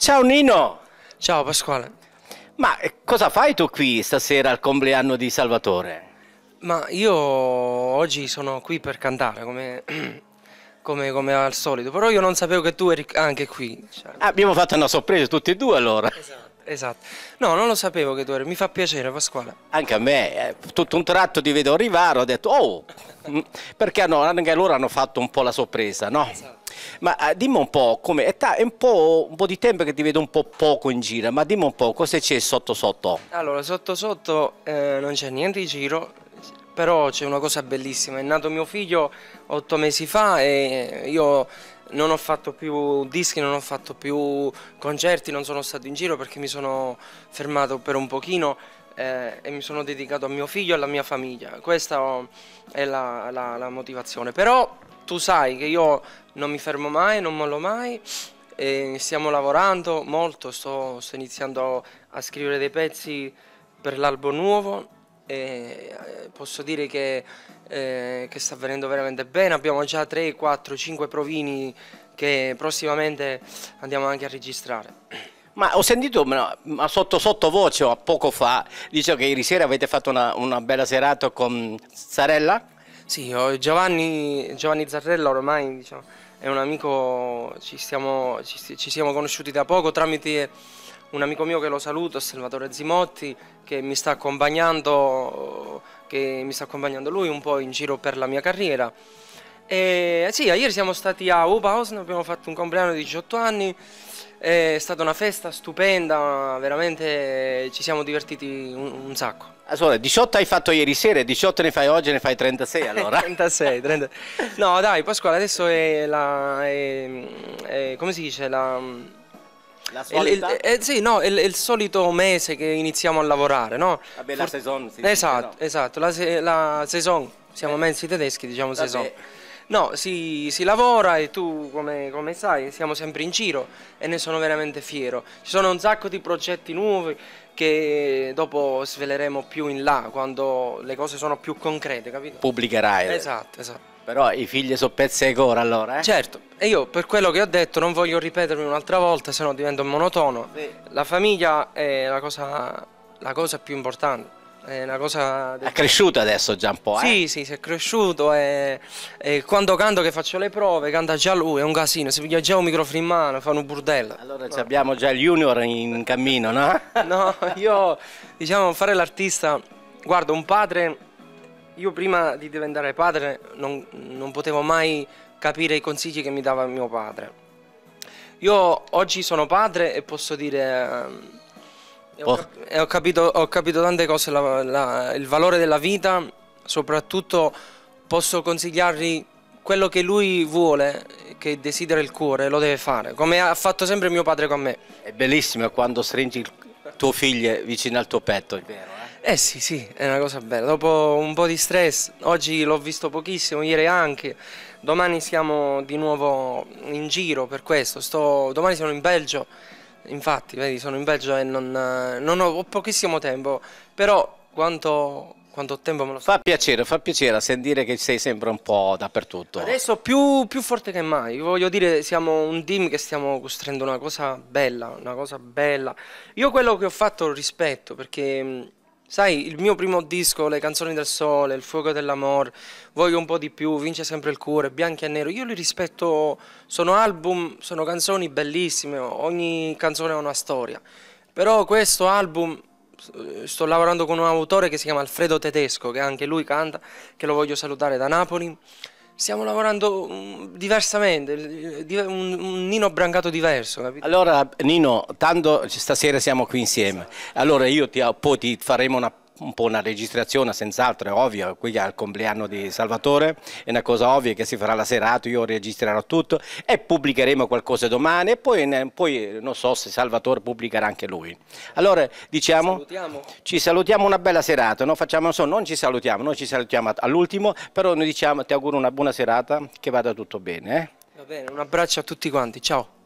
Ciao Nino. Ciao Pasquale. Ma eh, cosa fai tu qui stasera al compleanno di Salvatore? Ma io oggi sono qui per cantare come, come, come al solito, però io non sapevo che tu eri anche qui. Cioè... Ah, abbiamo fatto una sorpresa tutti e due allora. Esatto. Esatto, no, non lo sapevo che tu eri, mi fa piacere Pasquale. Anche a me, eh, tutto un tratto ti vedo arrivare, ho detto, oh, perché no, anche loro hanno fatto un po' la sorpresa, no? Esatto. Ma uh, dimmi un po', come è, è un, po', un po' di tempo che ti vedo un po' poco in giro, ma dimmi un po' cosa c'è sotto sotto? Allora, sotto sotto eh, non c'è niente in giro, però c'è una cosa bellissima, è nato mio figlio otto mesi fa e io non ho fatto più dischi, non ho fatto più concerti, non sono stato in giro perché mi sono fermato per un pochino eh, e mi sono dedicato a mio figlio e alla mia famiglia, questa è la, la, la motivazione, però tu sai che io non mi fermo mai, non mollo mai, stiamo lavorando molto, sto, sto, iniziando a scrivere dei pezzi per l'albo nuovo e eh, posso dire che, eh, che sta venendo veramente bene, abbiamo già 3, 4, 5 provini che prossimamente andiamo anche a registrare. Ma ho sentito ma sotto sottovoce poco fa, dice che ieri sera avete fatto una, una bella serata con Sarella? Sì, Giovanni, Giovanni Zarrella ormai diciamo, è un amico, ci, stiamo, ci, ci, siamo conosciuti da poco tramite un amico mio che lo saluto, Salvatore Zimotti, che mi sta accompagnando, che mi sta accompagnando lui un po' in giro per la mia carriera eh, sì, ieri siamo stati a Oberhausen, abbiamo fatto un compleanno di 18 anni, è stata una festa stupenda, veramente ci siamo divertiti un, un sacco. Allora, ah, 18 hai fatto ieri sera, 18 ne fai oggi, ne fai 36 allora. 36, 30. No dai, Pasquale adesso è la... È, è, come si dice? La... La Il, il, sì, no, è il, solito mese che iniziamo a lavorare, no? Vabbè, la For... saison. Si esatto, dice, no? esatto, la, se, la saison, siamo eh. mezzi tedeschi, diciamo Vabbè. saison. No, si, si lavora e tu, come, come, sai, siamo sempre in giro e ne sono veramente fiero. Ci sono un sacco di progetti nuovi che dopo sveleremo più in là, quando le cose sono più concrete, capito? Pubblicherai. Esatto, esatto. Però i figli sono pezzi di cora allora, eh? Certo, e io per quello che ho detto non voglio ripetermi un'altra volta, se no divento monotono. Sì. La famiglia è la cosa, la cosa più importante. È una cosa... È cresciuto adesso già un po', eh? Sì, sì, si è cresciuto e, e, quando canto che faccio le prove, canta già lui, è un casino, si piglia già un microfono in mano, fanno un burdello. Allora no. abbiamo già il junior in cammino, no? no, io diciamo fare l'artista, guarda un padre, io prima di diventare padre non, non potevo mai capire i consigli che mi dava mio padre. Io oggi sono padre e posso dire ehm, Por- eh, ho, capito, ho, capito, tante cose, la, la, il valore della vita, soprattutto posso consigliargli quello che lui vuole, che desidera il cuore, lo deve fare, come ha fatto sempre mio padre con me. È bellissimo quando stringi il tuo figlio vicino al tuo petto, è vero? Eh? eh? sì, sì, è una cosa bella. Dopo un po' di stress, oggi l'ho visto pochissimo, ieri anche, domani siamo di nuovo in giro per questo, Sto, domani sono in Belgio infatti, vedi, sono in Belgio e non, eh, non ho, ho pochissimo tempo, però quanto quanto tempo me lo fa piacere, fa piacere sentire che sei sempre un po' dappertutto. Adesso più, più, forte che mai, voglio dire, siamo un team che stiamo costruendo una cosa bella, una cosa bella. Io quello che ho fatto rispetto perché mm, Sai, il mio primo disco, Le canzoni del sole, Il fuoco dell'amor, Voglio un po' di più, Vince sempre il cuore, Bianchi e nero, io li rispetto, sono album, sono canzoni bellissime, ogni canzone ha una storia. Però questo album sto lavorando con un autore che si chiama Alfredo Tedesco, che anche lui canta, che lo voglio salutare da Napoli stiamo lavorando mm, diversamente, un, un, Nino Brancato diverso. Capito? Allora Nino, tanto stasera siamo qui insieme, allora io ti, poi ti faremo una un po' una registrazione, senz'altro è ovvio, qui il compleanno di Salvatore, è una cosa ovvia che si farà la serata, io registrerò tutto e pubblicheremo qualcosa domani e poi, poi non so se Salvatore pubblicherà anche lui. Allora diciamo, salutiamo. ci salutiamo una bella serata, no? Facciamo, so, non ci salutiamo, noi ci salutiamo all'ultimo, però noi diciamo ti auguro una buona serata, che vada tutto bene. Eh? Va bene, un abbraccio a tutti quanti, ciao.